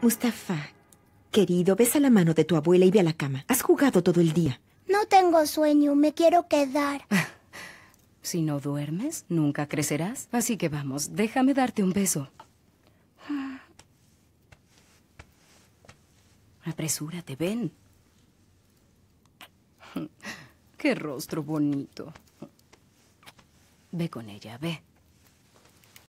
Mustafa, querido, besa la mano de tu abuela y ve a la cama. Has jugado todo el día. No tengo sueño, me quiero quedar. Ah, si no duermes, nunca crecerás. Así que vamos, déjame darte un beso. Ah. Apresúrate, ven. Qué rostro bonito. Ve con ella, ve.